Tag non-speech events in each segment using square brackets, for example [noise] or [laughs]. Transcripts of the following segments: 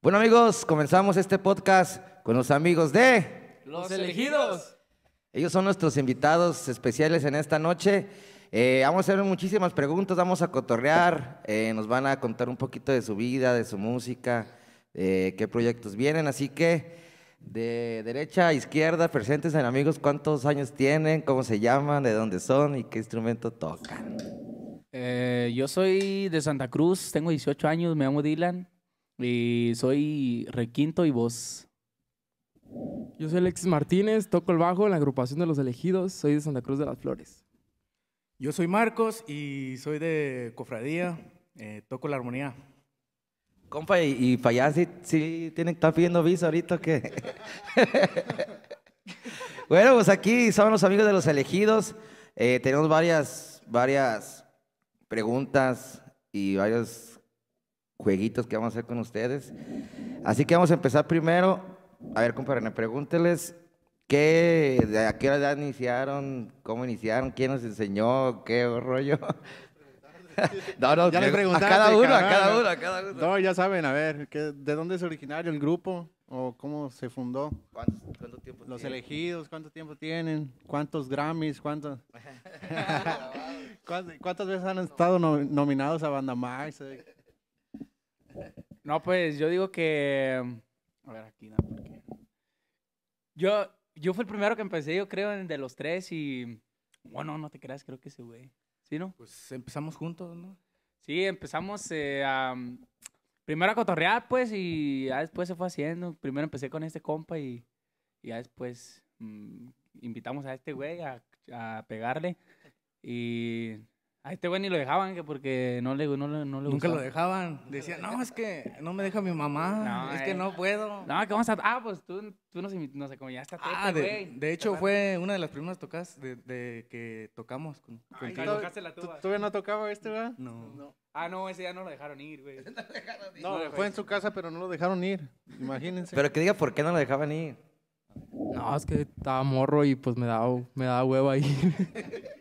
Bueno amigos, comenzamos este podcast con los amigos de Los elegidos. Ellos son nuestros invitados especiales en esta noche. Eh, vamos a hacer muchísimas preguntas, vamos a cotorrear, eh, nos van a contar un poquito de su vida, de su música, qué proyectos vienen. Así que de derecha a izquierda, presentes en amigos, cuántos años tienen, cómo se llaman, de dónde son y qué instrumento tocan. Eh, yo soy de Santa Cruz, tengo 18 años, me llamo Dylan. Y soy requinto y vos Yo soy Alexis Martínez, toco el bajo en la agrupación de los elegidos, soy de Santa Cruz de las Flores. Yo soy Marcos y soy de Cofradía, eh, toco la armonía. Compa, y, y si que estar pidiendo visa ahorita que... [laughs] bueno, pues aquí son los amigos de los elegidos. Eh, tenemos varias, varias preguntas y varias jueguitos que vamos a hacer con ustedes. Así que vamos a empezar primero. A ver, compadre, pregúnteles qué, de a qué edad iniciaron, cómo iniciaron, quién nos enseñó, qué rollo. [laughs] No, no, ya eh, a cada uno, a cada uno, No, ya saben, a ver, ¿de dónde es originario el grupo? ¿O cómo se fundó? ¿Cuánto, Los elegidos, ¿cuánto tiempo tienen? ¿Cuántos Grammys? ¿Cuántos? [laughs] [laughs] ¿Cuántas veces han estado nominados a Banda Max? No, pues yo digo que. A ver, aquí no, Yo, yo fui el primero que empecé, yo creo, de los tres y. Bueno, no te creas, creo que ese güey. ¿Sí, no? Pues empezamos juntos, ¿no? Sí, empezamos eh, Primero a cotorrear, pues, y después se fue haciendo. Primero empecé con este compa y, después mm, invitamos a este güey a, a pegarle. Y a este güey ni lo dejaban que porque no le, no, Nunca lo dejaban. Decían, no, es que no me deja mi mamá. No, es que eh. no puedo. No, que vamos a. Ah, pues tú, tú nos, invitaste ya está Ah, este de, hecho, fue una de las primeras tocas de, que tocamos. Con, no tocaba este, güey? No. Ah, no, ese ya no lo dejaron ir, güey. [laughs] no, fue en su casa, pero no lo dejaron ir. Imagínense. pero que diga por qué no lo dejaban ir. No, es que estaba morro y pues me daba, me daba huevo ahí. [laughs]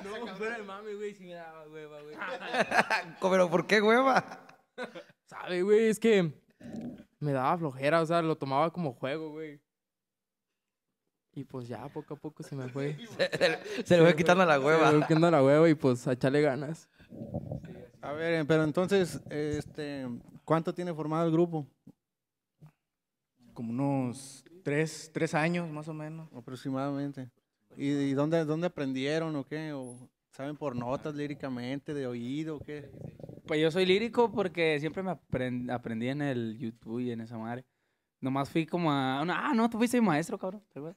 [laughs] No, pero el mami, güey, si me daba hueva, güey. [laughs] ¿Pero por qué hueva? [laughs] Sabe, güey, es que me daba flojera, o sea, lo tomaba como juego, güey. Y pues ya, poco a poco se me fue. se, le fue quitando la hueva. Se le fue quitando la hueva y pues a echarle ganas. A ver, pero entonces, este, ¿cuánto tiene formado el grupo? Como unos tres años más o menos. Aproximadamente. ¿Y, dónde, dónde aprendieron o qué? ¿Saben por notas líricamente, de oído o qué? Pues yo soy lírico porque siempre me aprendí en el YouTube y en esa madre. Nomás fui como a... Ah, no, tú fuiste mi maestro, cabrón. ¿Qué vas?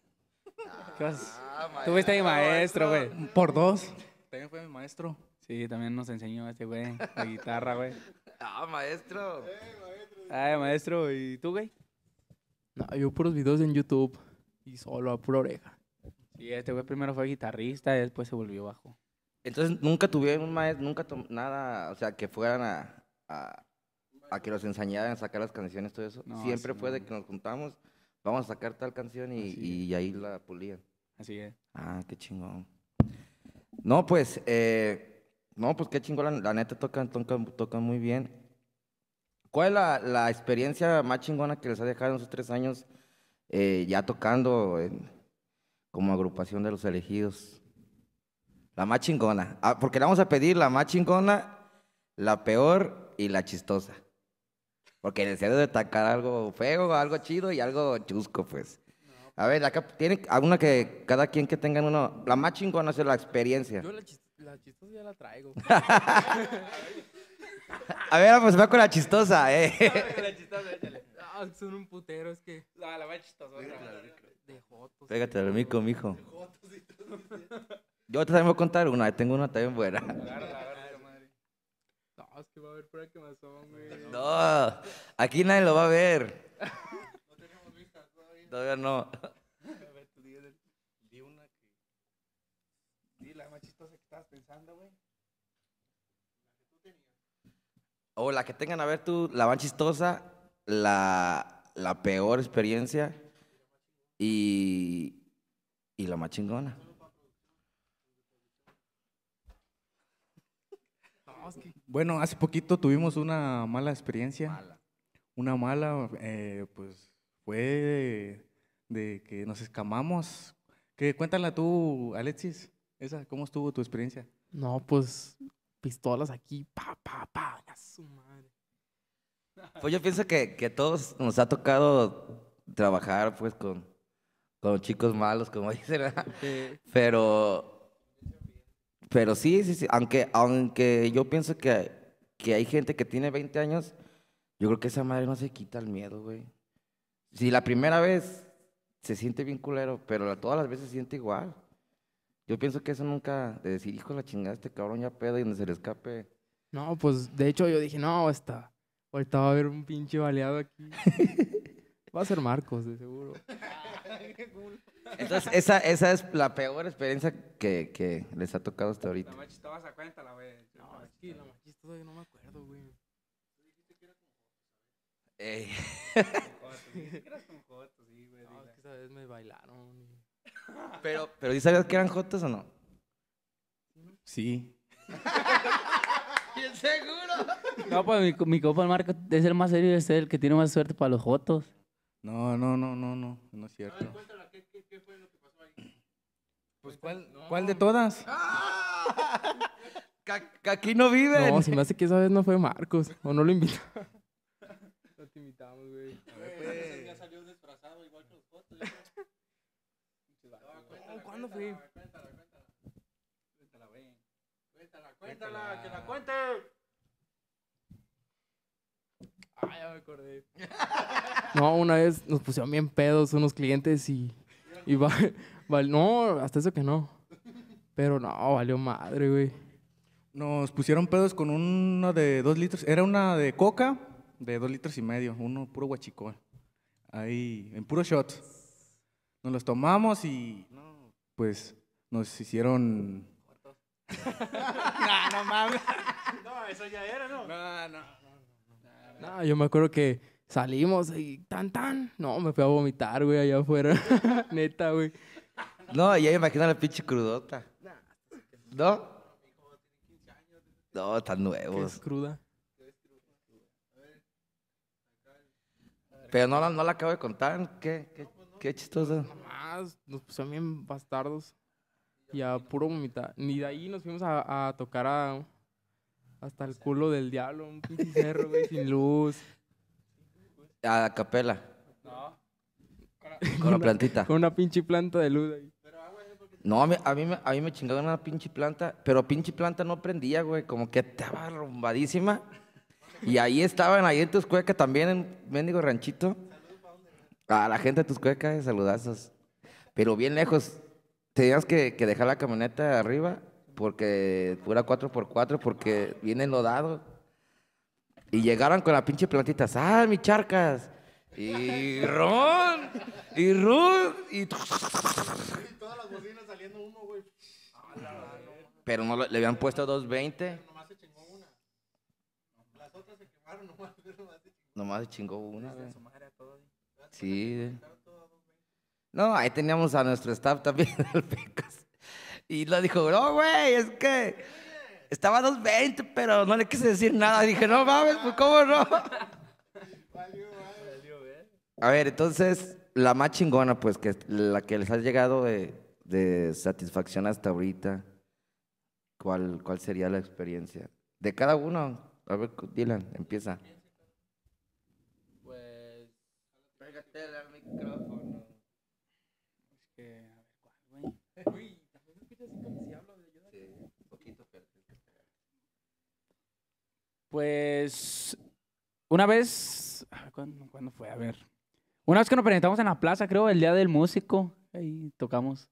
Ah, tú fuiste mi maestro, güey. Por dos. También fue mi maestro. Sí, también nos enseñó este güey, la guitarra, güey. Ah, maestro. Eh, ah, maestro. Ay, maestro, ¿y tú, güey? No, yo puros videos en YouTube y solo a pura oreja. Y este güey primero fue guitarrista y después se volvió bajo. Entonces nunca tuvieron un maestro, nunca nada, o sea, que fueran a, que los enseñaran a sacar las canciones, todo eso. Siempre fue de que nos juntamos, vamos a sacar tal canción y, ahí la pulían. Así es. Ah, qué chingón. No, pues, eh, no, pues qué chingón, la, neta tocan, tocan, muy bien. ¿Cuál es la, experiencia más chingona que les ha dejado en esos tres años eh, ya tocando? En, como agrupación de los elegidos. La más chingona. Ah, porque le vamos a pedir la más chingona, la peor y la chistosa. Porque deseo destacar algo feo, algo chido y algo chusco, pues. A ver, acá tiene, alguna que cada quien que tengan uno. La más chingona es la experiencia. Yo la, chistosa ya la traigo. [laughs] [laughs] a ver, pues va con la chistosa, eh. con [laughs] la chistosa, échale. Ah, son un putero, es que. No, la más chistosa. De Jotos. Pégate a dormir con mi hijo. Yo te también voy a contar una, tengo una también buena. No, es que va a haber pura quemazón, güey. No, aquí nadie lo va a ver. No tenemos vista todavía. Todavía no. Di una que. Di la más chistosa que estabas pensando, güey. La que tú tenías. O la que tengan, a ver tú, la más chistosa, la, la peor experiencia y, y la más chingona. Bueno, hace poquito tuvimos una mala experiencia. Una mala, eh, pues fue de, que nos escamamos. Que cuéntala tú, Alexis, esa, ¿cómo estuvo tu experiencia? No, pues pistolas aquí, pa, pa, pa, su madre. Pues yo pienso que, que a todos nos ha tocado trabajar pues con, con chicos malos, como [laughs] dicen, ¿verdad? Pero, pero sí, sí, sí. Aunque, aunque yo pienso que, que hay gente que tiene 20 años, yo creo que esa madre no se quita el miedo, güey. Si la primera vez se siente bien culero, pero todas las veces se siente igual. Yo pienso que eso nunca, de decir, hijo la chingada, este cabrón ya pedo y donde se le escape. No, pues de hecho yo dije, no, está. Ahorita va a haber un pinche baleado aquí. [laughs] va a ser Marcos, de seguro. [laughs] Entonces, esa, esa es la peor experiencia que, que les ha tocado hasta ahorita. La más cuenta güey. No, es que la más todavía no me acuerdo, güey. Tú dijiste que era con jotos. Joto, Ey. Eras con jotos, sí, güey. No, es que esa vez me bailaron. Pero, pero ¿y sabías que eran Jotos o no? Sí. [laughs] ¿Quién seguro? No, pues mi, mi compa Marco es el más serio y es el que tiene más suerte para los Jotos. No, no, no, no, no, no es cierto. A ¿qué, qué, fue lo que pasó ahí? Pues, ¿cuál, ¿cuál de todas? [laughs] ¡Ah! aquí no vive. No, se me hace que esa vez no fue Marcos, o no lo invitó. [laughs] no te invitamos, güey. A ver, eh, pues. Ya salió desfrazado, igual que los fotos. [laughs] ¿Cuándo fue? Cuéntala, cuéntala. Cuéntala, cuéntala, que la cuente. [laughs] No, una vez nos pusieron bien pedos unos clientes y. Y [laughs] no, hasta eso que no. Pero no, valió madre, güey. Nos pusieron pedos con una de dos litros. Era una de coca de dos litros y medio, uno puro guachico Ahí, en puro shot. Nos los tomamos y. Pues nos hicieron. [laughs] no, no mames. No, eso ya era, ¿no? No, no. No, yo me acuerdo que salimos y tan, tan. No, me fui a vomitar, güey, allá afuera. [laughs] Neta, güey. No, ya imagina imagino la pinche crudota. ¿No? No, tan nuevos. es cruda? Pero no la, no la acabo de contar. Qué, qué, chistosa. nos pusieron bien bastardos. Y a puro vomitar. Ni de ahí nos fuimos a tocar a hasta el culo del diablo, un pinche cerro, güey, sin luz. A capela. No. Con, la plantita. Con una pinche planta de luz ahí. No, a mí, a mí, a mí me chingaron una pinche planta, pero pinche planta no prendía, güey, como que estaba rumbadísima. Y ahí estaban, ahí en tus cuecas también, en Méndigo Ranchito. A la gente de tus cuecas, saludazos. Pero bien lejos, tenías que, que dejar la camioneta arriba porque fuera 4x4, porque viene enlodado. Y llegaron con la pinche plantita, ¡ah, mi charcas! Y Ron, y ron! y... todas las bocinas saliendo humo, güey. Pero no, le habían puesto 220. Nomás se chingó una. Las otras se quemaron, nomás, nomás se chingó una. Sí. No, ahí teníamos a nuestro staff también, el y lo dijo, no, güey, es que estaba a 220, pero no le quise decir nada. dije, no mames, pues cómo no. A ver, entonces, la más chingona, pues, que la que les ha llegado de, satisfacción hasta ahorita, ¿cuál, ¿cuál sería la experiencia? De cada uno. A ver, Dylan, empieza. Pues, pégate el micrófono. Pues una vez, ¿cuándo, fue? A ver. Una vez que nos presentamos en la plaza, creo, el día del músico, ahí tocamos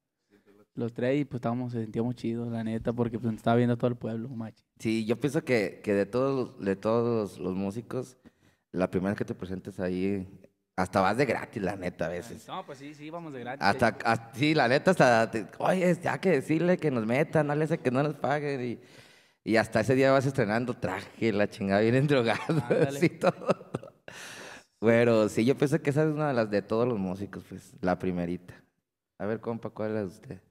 los tres y pues estábamos, se sentíamos chidos, la neta, porque pues estaba viendo todo el pueblo, macho. Sí, yo pienso que, de todos, de todos los músicos, la primera vez que te presentes ahí, hasta vas de gratis, la neta, a veces. No, pues sí, sí, vamos de gratis. Hasta, sí, la neta, hasta, oye, ya que decirle que nos metan, sé que no nos paguen y... Y hasta ese día vas estrenando traje, la chingada, vienen [laughs] drogados y todo. Bueno, sí, yo pensé que esa es una de las de todos los músicos, pues, la primerita. A ver, compa, ¿cuál es usted?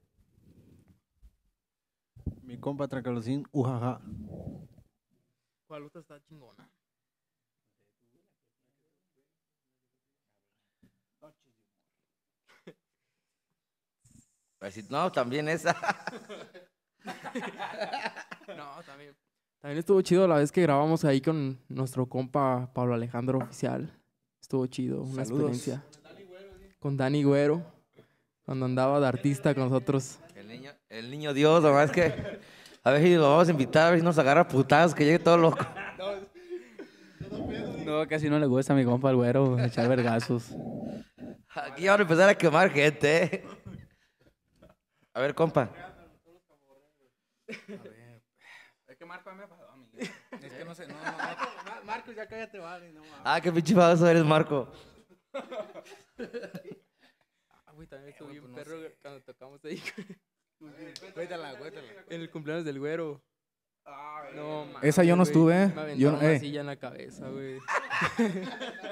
Mi compa Tracalocín, ujaja. ¿Cuál otra está chingona? Pues, no, también esa. [laughs] [laughs] no, también. También estuvo chido la vez que grabamos ahí con nuestro compa Pablo Alejandro Oficial. Estuvo chido, una experiencia. Con Dani Güero, cuando andaba de artista con nosotros. El niño, Dios, nomás que a ver si lo vamos a invitar, a ver si nos agarra putadas, que llegue todo loco. No, casi no le gusta a mi compa el güero echar vergazos. Aquí van a empezar a quemar gente. ¿eh? A ver, compa ver. Es que Marco me ha a mí. Es que no sé, no, Marco, ya cállate, vale, no Ah, qué pinche famoso eres, Marco. [laughs] ah, güey, también estuve un pues perro cuando tocamos ahí. En el cumpleaños del güero. Ah, no, Esa yo no estuve. yo, no, eh. silla en la cabeza, güey. [laughs]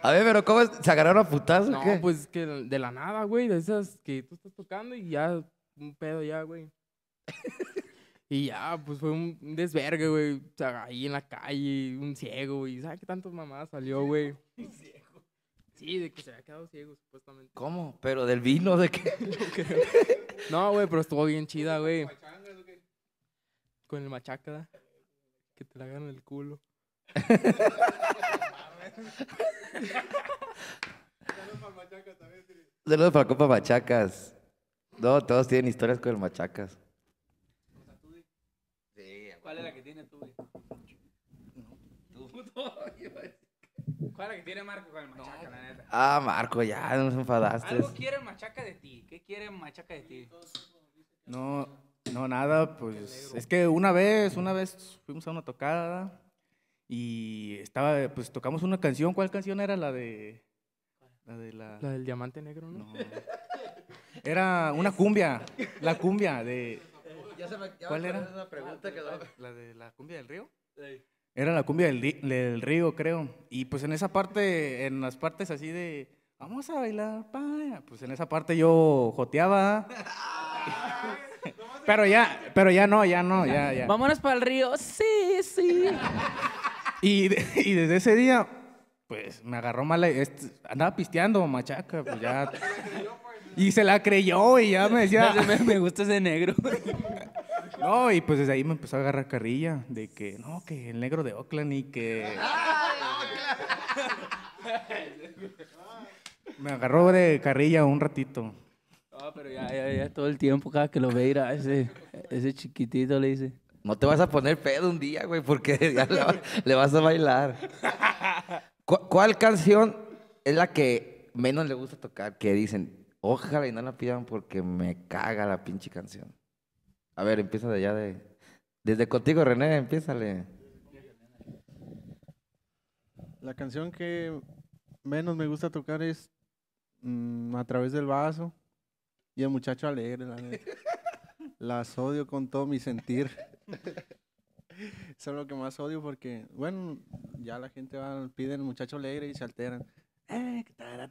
A ver, pero ¿cómo se agarraron a putazos? No, qué? pues que de la nada, güey, de esas que tú estás tocando y ya un pedo ya, güey. [laughs] y ya, pues fue un desvergue, güey. O sea, ahí en la calle, un ciego, güey. ¿Sabes qué tantos mamás salió, güey? Un ciego. Sí, de que se había quedado ciego, supuestamente. ¿Cómo? ¿Pero del vino? ¿De qué? [laughs] no, güey, pero estuvo bien chida, güey. Con el machaca, que te la hagan el culo. [laughs] Saludos para Copa Machacas. No, todos tienen historias con el Machacas. Ah, Marco ya, no. la Ah, Marco, ya nos enfadaste. Algo quiere Machaca de ti. ¿Qué quiere Machaca de ti? No, no, nada, pues. Es que una vez, una vez fuimos a una tocada y estaba, pues tocamos una canción. ¿Cuál canción era? La de. La de la. La del diamante negro, ¿no? no. Era una cumbia. La cumbia de. ¿Cuál era? La, la de la cumbia del río. Era la cumbia del, río, creo. Y pues en esa parte, en las partes así de, vamos a bailar, pues en esa parte yo joteaba. [laughs] pero ya, pero ya no, ya no, ya, ya. Vámonos para el río, sí, sí. [laughs] y, desde ese día, pues me agarró mal, andaba pisteando, machaca, pues ya. [laughs] Y se la creyó y ya me decía. me gusta ese negro. No, y pues desde ahí me empezó a agarrar carrilla de que, no, que el negro de Oakland y que... me agarró de carrilla un ratito. No, pero ya, ya, ya todo el tiempo cada que lo ve ese, ese chiquitito le dice... No te vas a poner pedo un día, güey, porque [laughs] ya le, vas a bailar. ¿Cuál canción es la que menos le gusta tocar? Que dicen, ojalá y no la pidan porque me caga la pinche canción. A ver, empieza de allá de... Desde contigo, René, empieza. La canción que menos me gusta tocar es mm, A través del vaso y el muchacho alegre. [laughs] Las odio con todo mi sentir. Eso es lo que más odio porque, bueno, ya la gente va, pide el muchacho alegre y se alteran. Eh, ah,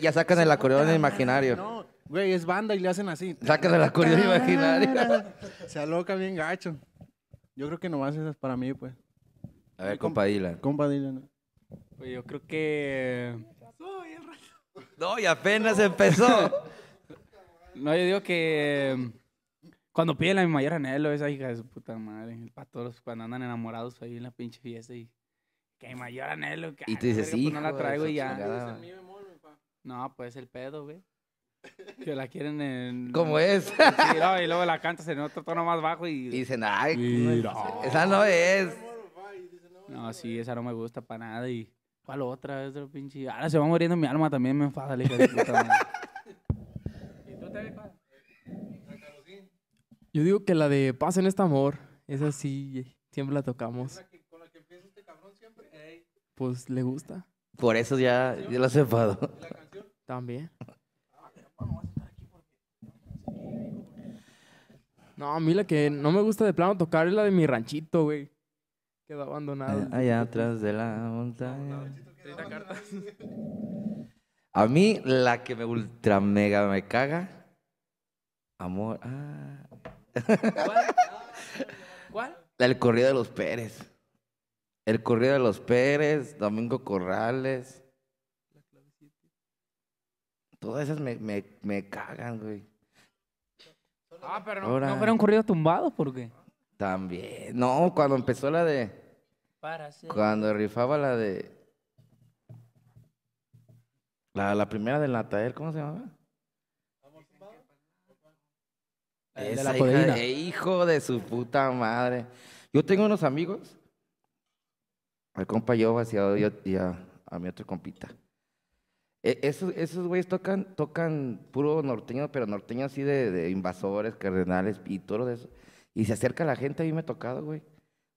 ya sacan el acordeón imaginario. No, Güey, es banda y le hacen así. Saca de la curiosidad ah. imaginaria. [laughs] Se aloca bien gacho. Yo creo que no nomás esas para mí, pues. A ver, compadila. Compadila, ¿no? Pues yo creo que... No, y apenas empezó. [laughs] no, yo digo que... Cuando piden la mi mayor anhelo, esa hija de su puta madre. El todos cuando andan enamorados ahí en la pinche fiesta y... Que mi mayor anhelo... Que, y tú dices, sí. Pues no la traigo y ya. No, pues el pedo, güey. Que la quieren en. Como es. y luego la cantas en otro tono más bajo y. y dicen, ay, esa no es. No, sí, esa no me gusta para nada. Y. ¿Cuál otra? Es de pinche. Ahora se va muriendo mi alma también, me enfada la hija de puta. [laughs] ¿Y tú te Yo digo que la de Paz en este amor, esa sí, siempre la tocamos. ¿Con la que este cabrón siempre? Pues le gusta. Por eso ya, yo la he enfado. ¿La canción? También. No, a mí la que no me gusta de plano tocar es la de mi ranchito, güey. Quedó abandonado. Allá atrás de la montaña. A mí la que me ultra mega me caga. Amor. Ah. ¿Cuál? ¿Cuál? La del corrido de los Pérez. El corrido de los Pérez, Domingo Corrales. Todas esas me, cagan, güey. Ah, pero no, ¿no fueron corridos tumbados, ¿por qué? También. No, cuando empezó la de. Para ser- Cuando rifaba la de. La, primera del Natael, ¿cómo se llamaba? La de la Esa hija, hijo de su puta madre. Yo tengo unos amigos. Al compa yo vaciado y a- a mi otro compita. E, esos, esos güeyes tocan, tocan puro norteño, pero norteño así de, invasores, cardenales y todo eso. Y se acerca la gente, a mí me ha tocado, güey.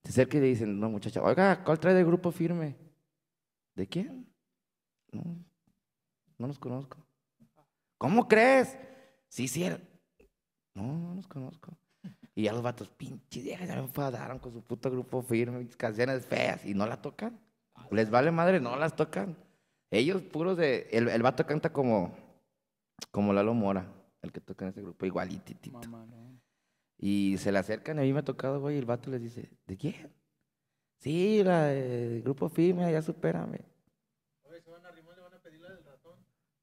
Se acerca y le dicen, no, muchacha, oiga, ¿cuál trae de grupo firme? ¿De quién? No, no los conozco. ¿Cómo crees? Sí, sí. No, no los conozco. Y ya los vatos, pinches ya me enfadaron con su puto grupo firme, canciones feas, y no la tocan. Les vale madre, no las tocan. Ellos puros de. El, el vato canta como. Como Lalo Mora, el que toca en ese grupo, igualititito. Y se le acercan, y a mí me ha tocado, güey, y el vato les dice: ¿De quién? Sí, la del grupo firme, ya supérame. se van a le van a pedir la del ratón.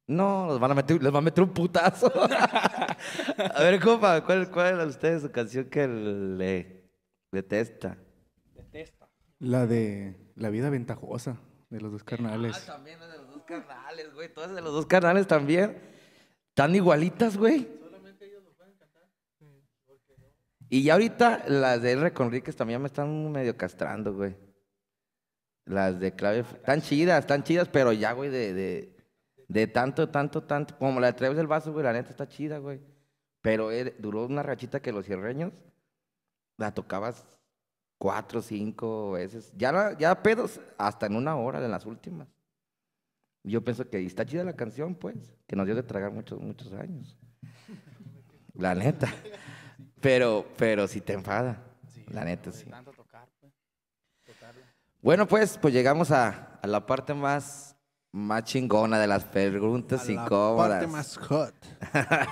No, los van a meter, les van a meter un putazo. [laughs] a ver, compa, ¿cuál, ¿cuál es ustedes su canción que le detesta? Detesta. La de La vida ventajosa. De los dos eh, ah, carnales. Ah, también de los dos carnales, güey. Todas de los dos carnales también. Tan igualitas, güey. Solamente ellos lo pueden cantar. Y ya ahorita las de R. Conríquez también me están medio castrando, güey. Las de Clave. Están chidas, están chidas, pero ya, güey, de, de, de tanto, tanto, tanto. Como la de el del Vaso, güey, la neta está chida, güey. Pero eh, duró una rachita que los cierreños la tocabas cuatro, cinco veces. Ya, ya pedos hasta en una hora de las últimas. Yo pienso que está chida la canción, pues, que nos dio de tragar muchos, muchos años. La neta. Pero, pero si te enfada. la neta, sí. Pues. Bueno, pues, pues llegamos a, la parte más, más chingona de las preguntas a incómodas. La parte más hot.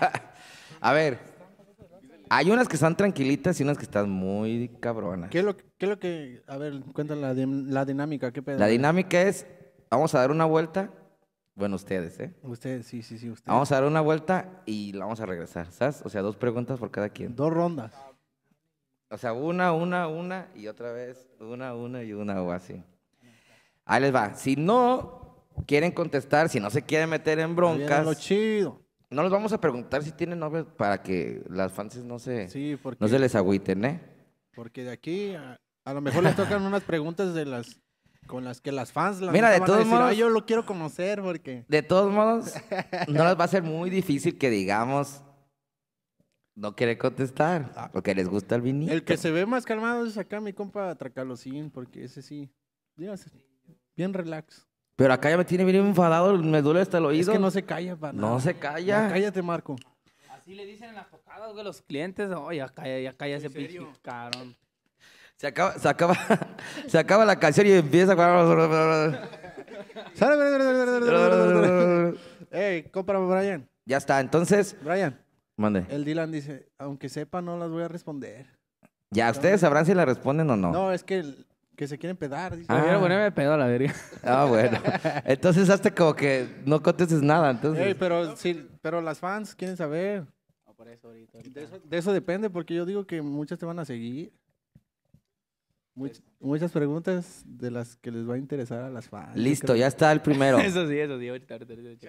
[laughs] a ver, hay unas que están tranquilitas y unas que están muy cabronas. ¿Qué es lo, que, A ver, cuéntame la, dinámica. ¿Qué pedo? La dinámica es: vamos a dar una vuelta. Bueno, ustedes, ¿eh? Ustedes, sí, sí, sí. Vamos a dar una vuelta y la vamos a regresar, ¿sabes? O sea, dos preguntas por cada quien. Dos rondas. O sea, una, una, una y otra vez, una, una y una o así. Ahí les va. Si no quieren contestar, si no se quieren meter en broncas. Lo chido. No los vamos a preguntar si tienen novia para que las fans no se, no se les agüiten, ¿eh? Porque de aquí a, lo mejor les tocan unas preguntas de las con las que las fans la Mira, de todos modos, yo lo quiero conocer porque de todos modos no les va a ser muy difícil que digamos no quiere contestar ah. porque les gusta el vinito. El que se ve más calmado es acá mi compa Tracalocín porque ese sí, bien relax. Pero acá ya me tiene bien enfadado, me duele hasta el oído. Es que no se calla, para No se calla. cállate, Marco. Así le dicen en las tocadas, güey, los clientes. Oye, oh, acá ya calla ese Se acaba, se acaba, [laughs] se acaba la canción y empieza a... [laughs] Ey, cómprame, Brian. Ya está, entonces... Brian. Mande. El Dylan dice, aunque sepa, no las voy a responder. Ya, ¿ustedes sabrán si la responden o no? No, es que que se quieren pedar. Dice. Ah, bueno me pedo a la verga. [laughs] Ah, bueno. Entonces hazte como que no contestes nada. Entonces. pero, sí, pero las fans quieren saber. No, por eso ahorita, De, eso, depende, porque yo digo que muchas te van a seguir. muchas preguntas de las que les va a interesar a las fans. Listo, ya está el primero. [laughs] eso sí, eso sí, ahorita, pues.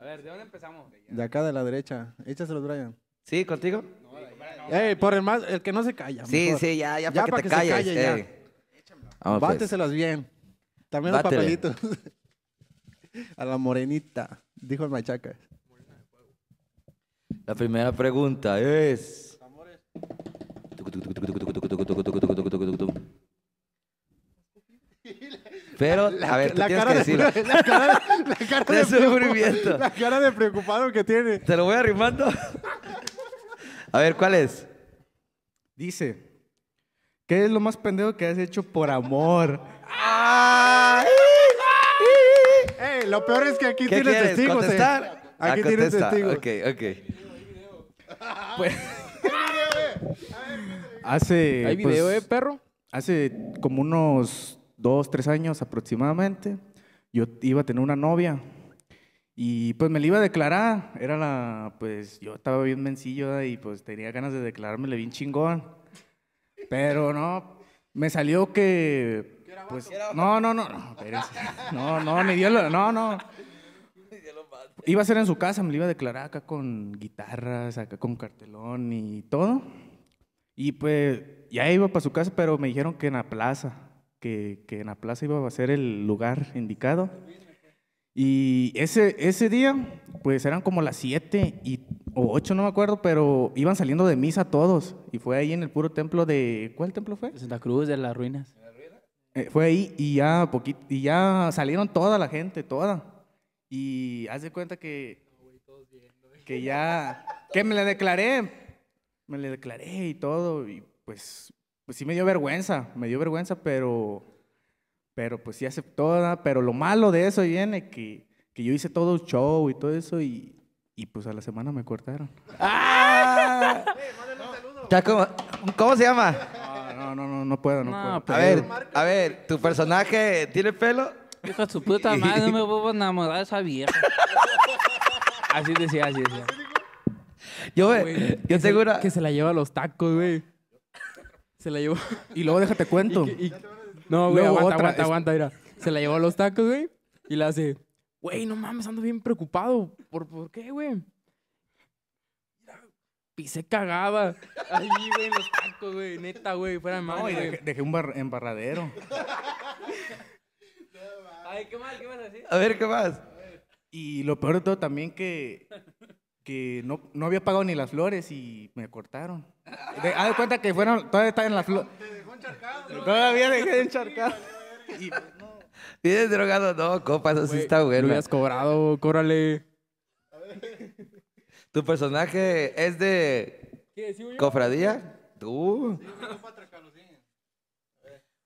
A ver, ¿de dónde empezamos? De acá de la derecha. Échaselo Brian. ¿Sí, contigo? Ey, por el más, el que no se calla. Sí, sí, ya, ya, ya para, que, te calles. Se calle, ya. Vamos, ah, bien. También los papelitos. [laughs] A la morenita, dijo el Machaca. La primera pregunta es. Pero, la, a ver, [laughs] la cara De, [laughs] La cara de preocupado que tiene. Te lo voy arrimando. A ver, ¿cuál es? Dice, ¿Qué es lo más pendejo que has hecho por amor? ¡Ay! lo peor es que aquí ¿Qué tienes testigos. Eh. contestar? Aquí ah, tienes testigos. Ok, ok. Pues, hace. ¿Hay pues, video, eh, perro? Hace como unos dos, tres años aproximadamente, yo iba a tener una novia y pues me la iba a declarar. Era la, pues yo estaba bien mencillo y pues tenía ganas de vi bien chingón. Pero no, me salió que. Pues, no, no, no, no, No, no, ni dio No, no. Iba a ser en su casa, me lo iba a declarar acá con guitarras, acá con cartelón y todo. Y pues ya iba para su casa, pero me dijeron que en la plaza, que, en la plaza iba a ser el lugar indicado. Y ese, ese día, pues eran como las 7 y o ocho, no me acuerdo, pero iban saliendo de misa todos. Y fue ahí en el puro templo de. ¿Cuál templo fue? Santa Cruz, de las ruinas. Eh, fue ahí y ya, ya salieron toda la gente, toda. Y haz de cuenta que. Que ya. Que me le declaré. Me le declaré y todo. Y pues, pues sí me dio vergüenza. Me dio vergüenza, pero. Pero pues sí aceptó, pero lo malo de eso viene que, yo hice todo el show y todo eso y y pues a la semana me cortaron. ¡Ah! ¿Cómo se llama? No, no, no, no, puedo, no, puedo. Pues. A ver, a ver, ¿tu personaje tiene pelo? Hijo de su puta [laughs] madre, no me puedo enamorar de esa vieja. Así decía, así decía. Yo, Güey, yo seguro Que se la lleva a los tacos, güey. Se la llevó. Y luego déjate cuento. no, güey, aguanta, otra, aguanta, aguanta, mira. Se la llevó a los tacos, güey. Y la hace güey, no mames, ando bien preocupado. ¿Por, por qué, güey? Pisé cagada. Ahí, güey, en los tacos, güey. Neta, güey, fuera de madre. No, y dejé, un embarradero. Ay, ¿qué mal, ¿Qué más así? A ver, ¿qué más? Y lo peor de todo también que, que no, no había pagado ni las flores y me cortaron. De, cuenta que fueron, todavía en las flores. Te dejó encharcado. Todavía dejé encharcado. Y Pides drogado, no, compa, eso sí está bueno. Lo hubieras cobrado, córale. ¿Tu personaje es de cofradía? ¿Tú?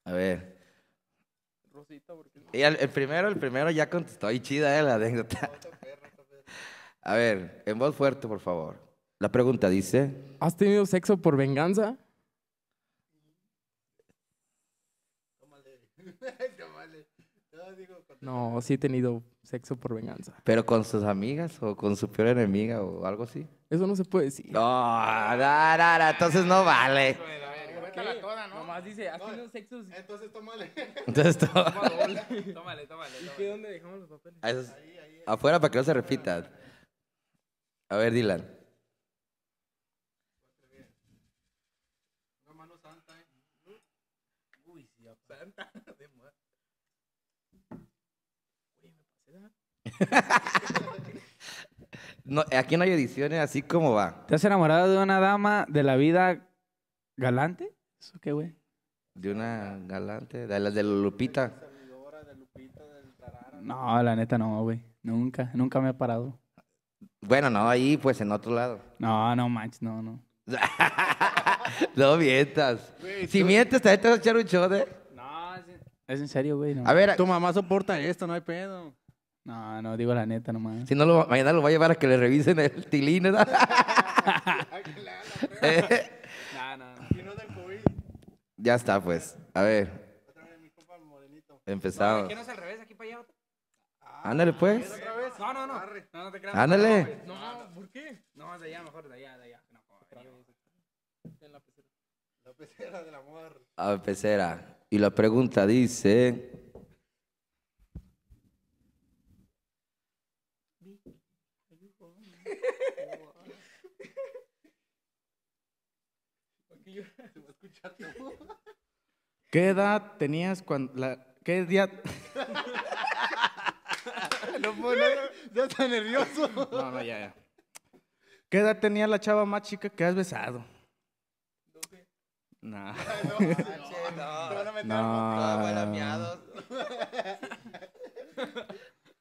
A ver. Rosita, y el, el, primero, el primero ya contestó. Y chida, eh, la anécdota. A ver, en voz fuerte, por favor. La pregunta dice: ¿Has tenido sexo por venganza? No, sí he tenido sexo por venganza. ¿Pero con sus amigas o con su peor enemiga o algo así? Eso no se puede decir. No, no, no, entonces no vale. toda, ¿no? Nomás dice, haciendo sexos. Entonces tómale. Entonces tómale. tómale, tómale, tómale. ¿Y qué, dónde dejamos los papeles? Ahí, ahí, Afuera para que no se repita. A ver, Dylan. aquí no hay ediciones así como va. ¿Te has enamorado de una dama de la vida galante? ¿Eso qué, güey? De una galante, de la de Lupita. No, la neta no, güey. Nunca, nunca me he parado. Bueno, no, ahí pues en otro lado. No, no Max, no, no. [laughs] no mientas. si mientes, te vas a echar un show No, es en, serio, güey. A ver, Tu mamá soporta esto, no hay pedo. No, no, digo la neta nomás. Si no, lo, mañana lo va a llevar a que le revisen el tilín, [laughs] ¿Eh? no, no, Ya está, pues. A ver. Otra Empezamos. No, no es al revés? ¿Aquí para allá ah, Ándale, pues. No, no, no. No, no te creas. Ándale. No, ¿por qué? No, de allá, mejor de allá, de allá. No, en la pecera. La pecera del amor. A la pecera. Y la pregunta dice... [laughs] ¿Qué edad tenías cuando la qué día [laughs] no, ya está nervioso. No, ya, ¿Qué edad tenía la chava más chica que has besado? No, [laughs] no, no.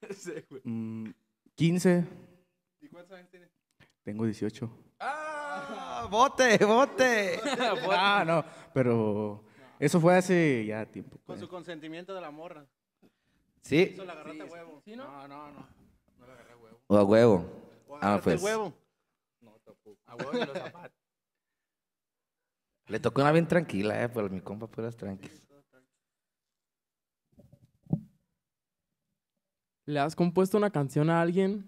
15. Mm, ¿Y años tienes? Tengo 18. ¡Ah! ¡Bote, [laughs] bote! ah, no, pero eso fue hace ya tiempo. Con su pues. consentimiento de la morra. Sí. Eso agarraste huevo. ¿Sí, no? no, no, no. No agarré huevo. O a huevo. ah, pues. huevo? No, tampoco. A huevo y los zapatos. Le tocó una bien tranquila, eh, pero pues, mi compa las tranquila ¿Le has compuesto una canción a alguien?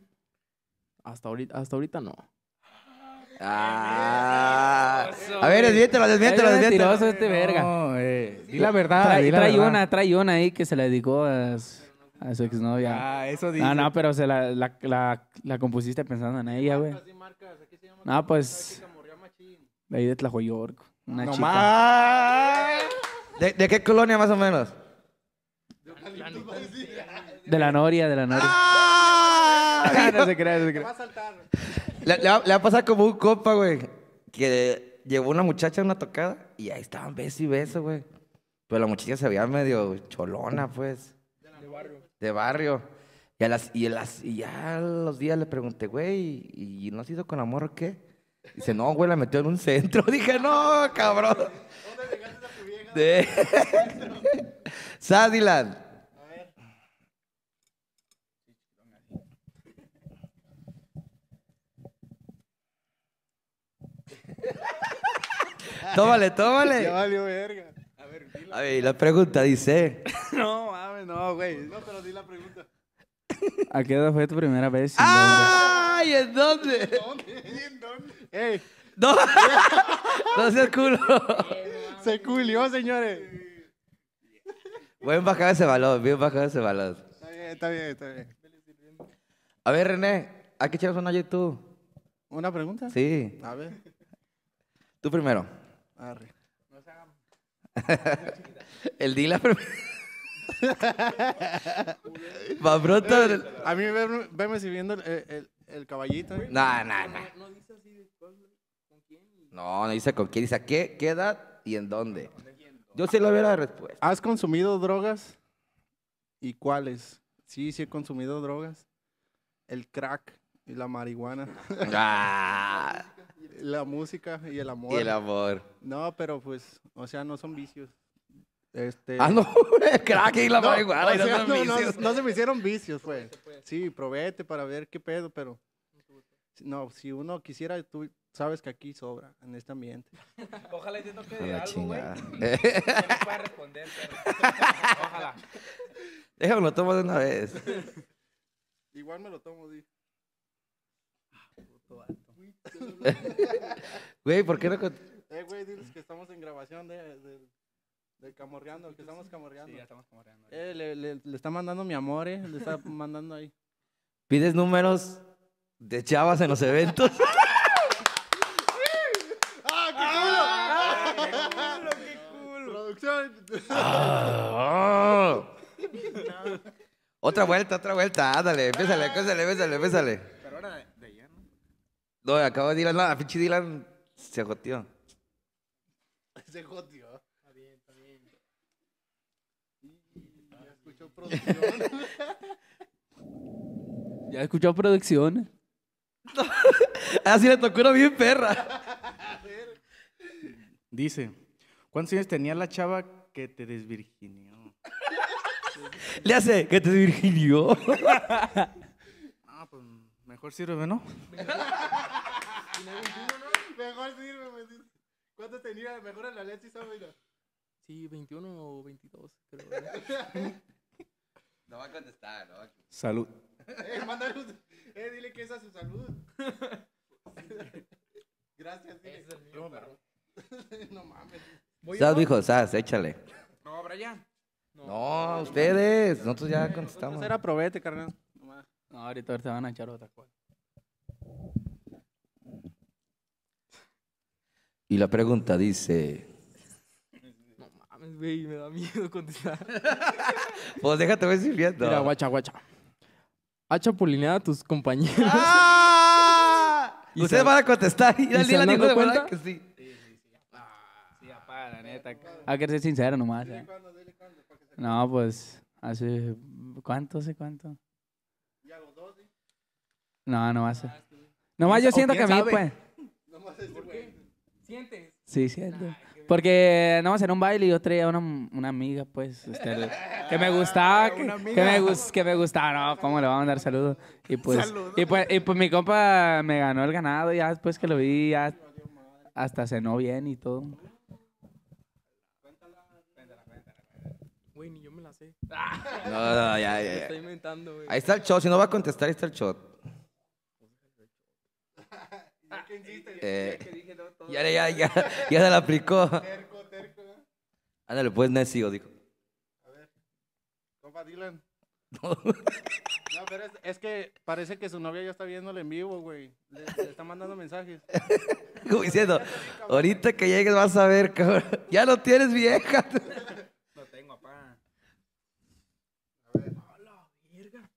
Hasta ahorita, hasta ahorita no. Ah. A ver, desviéntalo, desviéntalo, desviéntalo. Es este verga. No, eh. Di la verdad. Trae, di una, trae una ahí que se la dedicó a, a su exnovia. Ah, eso dice. Ah, no, pero se la, la, la, compusiste pensando en ella, güey. No, pues. De ahí de Tlajoyork. Una no chica. ¿De, qué colonia más o menos? De la Noria, de la Noria. Ah, [laughs] no se crea, no se crea. Le, ha va, como un copa, güey, que llevó una muchacha a una tocada y ahí estaban besos y beso, güey. Pero la muchacha se veía medio cholona, pues. De barrio. De barrio. Y, a las, y, las, y ya los días le pregunté, güey, ¿y, no has ido con amor o qué? Dice, no, güey, la metió en un centro. [laughs] Dije, no, cabrón. ¿Dónde llegaste a tu vieja? [laughs] tómale, tómale. Ya valió verga. A ver, la, a ver, la pregunta dice. [laughs] no, mames, no, güey. No, pero di la pregunta. ¿A qué edad fue tu primera vez? ¡Ay! ¿En dónde? ¿En dónde? ¿En dónde? ¡Ey! ¡No! [laughs] ¡No seas culo! Se culió, señores. Buen bajado ese balón, bien bajado ese balón. Está bien, está bien, está bien. A ver, René, ¿a qué son allí tú? ¿Una pregunta? Sí. A ver. Tú primero. No se hagan. el dila la [laughs] Va pronto. a mí veme si viendo el, el, caballito. No, no, no. No dice así con quién. No, no dice con quién. Dice qué, edad y en dónde. Yo sí la verdadera la respuesta. ¿Has consumido drogas? ¿Y cuáles? Sí, sí he consumido drogas. El crack y la marihuana. [laughs] Ah la música y el amor. Y el amor. No, pero pues, o sea, no son vicios. Este... Ah, no, [laughs] crack y la no, igual. O no, se me hicieron vicios, güey. Pues. Sí, probete para ver qué pedo, pero. No, si uno quisiera, tú sabes que aquí sobra en este ambiente. [laughs] Ojalá y que de algo, güey. [laughs] no responder, pero... Ojalá. Déjame lo tomo de una vez. Igual me lo tomo, di. Ah, puto, [laughs] Güey, ¿por qué no con... Eh, güey, diles que estamos en grabación de, de, Camorreando, que estamos camorreando. Sí, ya estamos camorreando. Eh, le, le, está mandando mi amor, eh, le está mandando ahí. ¿Pides números de chavas en los eventos? Ah, ¡Ah! Otra vuelta, otra vuelta, ándale, pésale, pésale, pésale pésale. No, acabo de Dylan, nada, pinche Dylan se joteó. [laughs] Se joteó. Está bien, está bien. Ya escuchó producción. [laughs] ya escuchó producción. Así [laughs] ah, le tocó una bien perra. Dice, ¿cuántos años tenía la chava que te desvirginió? le hace, que te desvirginió. no, pues Mejor sirve, ¿no? Mejor sirve, ¿Cuánto tenía? Mejor en la leche, ¿sabes? Sí, 21 o 22, No va a contestar, no va Salud. Eh, Eh, dile que esa es su salud. Gracias, dile. Es el mío, no mames. Sas, hijo, Sas, échale. No, Brian. No, ustedes. Nosotros ya contestamos. Será era probete, carnal. No, ahorita, ahorita van a echar otra cosa. Y la pregunta dice. No mames, güey, me da miedo contestar. [laughs] pues déjate ver si viendo. Mira, guacha, guacha. ¿Ha chapulineado a tus compañeros. [laughs] ¡Ah! Ustedes van a contestar. Y, la se dijo cuenta que sí. Sí, sí, sí. sí, la neta. Ah, hay que ser sincero nomás. Eh. No, pues hace. ¿Cuánto? ¿Hace cuánto? No, no va a ser. Nomás yo siento que a mí, pues. [laughs] Nomás ¿Por qué? ¿Sientes? Sí, siento. Porque Porque nomás en un baile yo traía una, una amiga, pues, este, que me gustaba, [laughs] que, me que me gustaba, no, cómo le vamos a dar saludos. Y pues, y pues, y pues mi compa me ganó el ganado, ya después que lo vi, ya hasta cenó bien y todo. Güey, ni yo me la sé. [laughs] No, no, ya, ya. Estoy inventando, güey. Ahí está el shot, si no va a contestar, ahí está el shot. Eh, ya, ya, ya, [laughs] ya se la aplicó. Terco, terco. Ándale, pues necio, dijo. A ver, compa Dylan. [laughs] No. no, pero es, que parece que su novia ya está viéndole en vivo, güey. Le, le está mandando mensajes. [laughs] Como diciendo, ahorita que llegues vas a ver, cabrón. Ya lo tienes, vieja. Lo tengo, papá. A ver. Hola, mierda.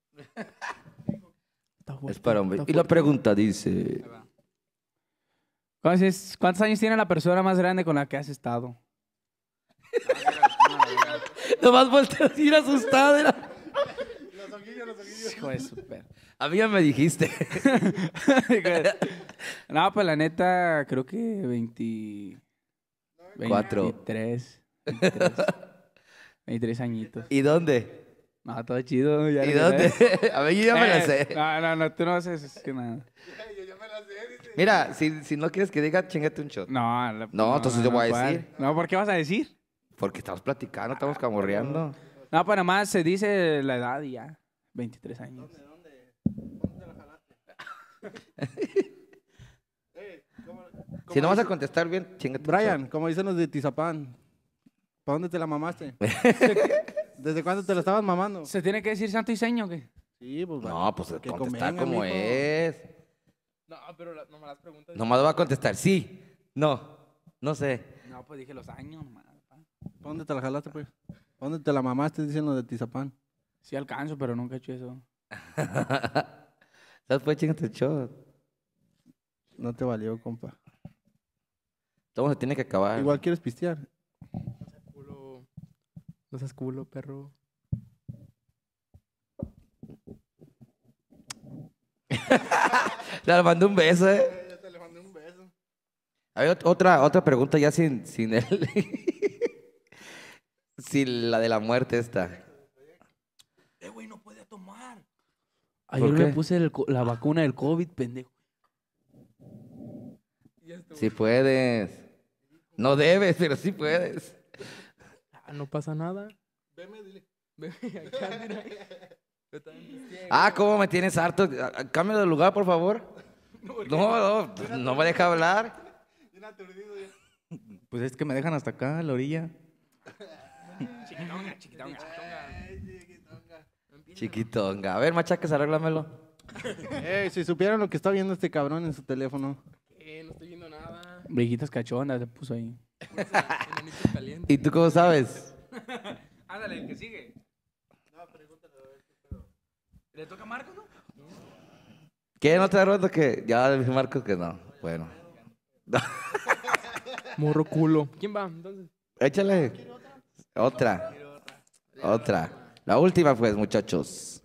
Es para hombre. Y la pregunta dice. Entonces, ¿Cuántos años tiene la persona más grande con la que has estado? [laughs] Nomás volteas a ir asustada. Los ojillos, los ojillos. [laughs] A mí ya me dijiste. [laughs] no, pues la neta, creo que 20... 24. 23. 23, añitos. ¿Y dónde? No, todo chido. ¿Y dónde? A ver, yo ya me la eh, sé. No, no, no, tú no haces que nada. Yo ya me la sé. Mira, si, si no quieres que diga, chingate un shot. No, pues No, entonces yo voy a decir. No, ¿por qué vas a decir? Porque estamos platicando, estamos camorreando. No, para más se dice la edad y ya. 23 años. dónde? ¿Cuándo te la jalaste? [laughs] Si no vas a contestar bien, chingate un Brian, como dicen los de Tizapán, ¿para dónde te la mamaste? [laughs] ¿Desde cuándo te la estabas mamando? ¿Se tiene que decir santo y seño o qué? Sí, pues No, pues contestar como es. No, ah, pero no nomás las preguntas. Nomás va a contestar, sí, no, no sé. No, pues dije los años, nomás. ¿Dónde te la jalaste, pues? ¿Dónde te la mamaste? diciendo de Tizapán. Sí alcanzo, pero nunca he hecho eso. pues [laughs] chingate el show? No te valió, compa. Todo se tiene que acabar. Igual quieres pistear. No seas culo. No seas culo, perro. [laughs] Le mandé un beso, eh. Ya te le mandé un beso. Hay otra, otra pregunta ya sin, sin él. [laughs] sin la de la muerte esta. Eh, güey, no puede tomar. Ayer le puse la vacuna del COVID, pendejo. Si puedes. No debes, pero sí puedes. Ah, no pasa nada. Veme, dile. Veme Ah, ¿cómo me tienes harto? Cambio de lugar, por favor. [laughs] No, no, pues, no me deja hablar. Pues es que me dejan hasta acá, a la orilla. [laughs] Chiquitonga, chiquitonga, chiquitonga. Chiquitonga. A ver, machacas, arréglamelo. [laughs] Ey, si supieran lo que está viendo este cabrón en su teléfono. Eh, no estoy viendo nada. Brigitas cachonas le puso ahí. Pues, ¿Y tú cómo sabes? Ándale, el que sigue. ¿Le toca a Marcos, no? ¿Quién otra ronda que ya dije marco que no? Bueno. [laughs] Morro culo. ¿Quién va entonces? Échale. Otra. Otra. La última, pues, muchachos.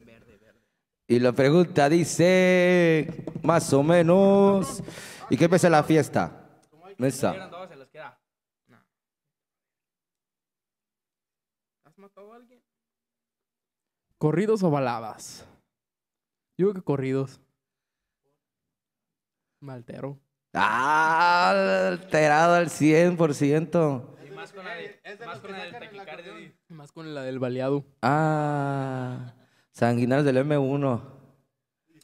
Y la pregunta dice, más o menos, ¿y qué pesa la fiesta? Mesa. ¿Corridos o baladas? Yo creo que corridos. Maltero. Ah, alterado al 100%. Y más con la, de, más con la del taquicardia. más con la del baleado. Ah, sanguinarios del M1.